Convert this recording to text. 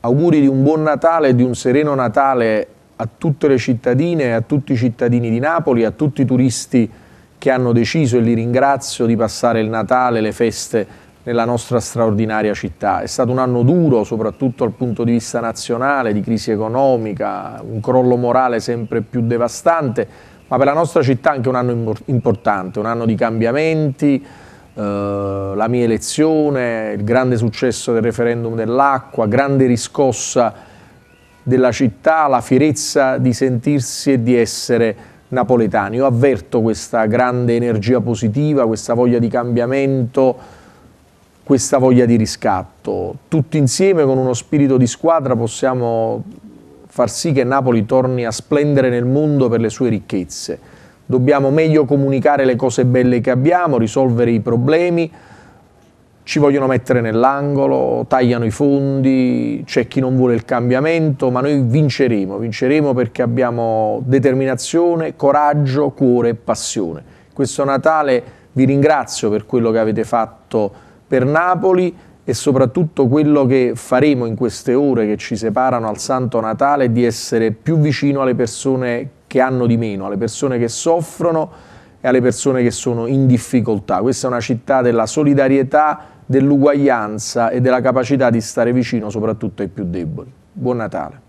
auguri di un buon Natale e di un sereno Natale a tutte le cittadine, e a tutti i cittadini di Napoli, a tutti i turisti che hanno deciso e li ringrazio di passare il Natale, le feste nella nostra straordinaria città. È stato un anno duro, soprattutto dal punto di vista nazionale, di crisi economica, un crollo morale sempre più devastante, ma per la nostra città anche un anno importante, un anno di cambiamenti, eh, la mia elezione, il grande successo del referendum dell'acqua, grande riscossa della città, la fierezza di sentirsi e di essere napoletani. Io avverto questa grande energia positiva, questa voglia di cambiamento, questa voglia di riscatto. Tutti insieme con uno spirito di squadra possiamo far sì che Napoli torni a splendere nel mondo per le sue ricchezze dobbiamo meglio comunicare le cose belle che abbiamo, risolvere i problemi, ci vogliono mettere nell'angolo, tagliano i fondi, c'è chi non vuole il cambiamento, ma noi vinceremo, vinceremo perché abbiamo determinazione, coraggio, cuore e passione. Questo Natale vi ringrazio per quello che avete fatto per Napoli e soprattutto quello che faremo in queste ore che ci separano al Santo Natale di essere più vicino alle persone che hanno di meno, alle persone che soffrono e alle persone che sono in difficoltà. Questa è una città della solidarietà, dell'uguaglianza e della capacità di stare vicino soprattutto ai più deboli. Buon Natale.